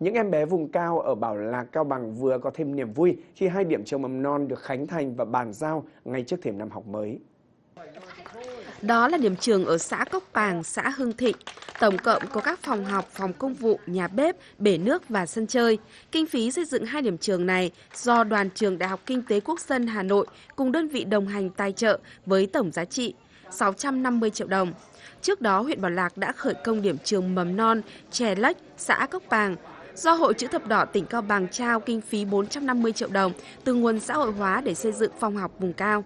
Những em bé vùng cao ở Bảo Lạc Cao Bằng vừa có thêm niềm vui khi hai điểm trường mầm non được khánh thành và bàn giao ngay trước thềm năm học mới. Đó là điểm trường ở xã Cốc Pàng, xã Hưng Thịnh. Tổng cộng có các phòng học, phòng công vụ, nhà bếp, bể nước và sân chơi. Kinh phí xây dựng hai điểm trường này do Đoàn trường Đại học Kinh tế Quốc dân Hà Nội cùng đơn vị đồng hành tài trợ với tổng giá trị 650 triệu đồng. Trước đó, huyện Bảo Lạc đã khởi công điểm trường mầm non Chè Lách, xã Cốc Pàng do Hội Chữ Thập Đỏ tỉnh Cao Bằng trao kinh phí 450 triệu đồng từ nguồn xã hội hóa để xây dựng phòng học vùng cao.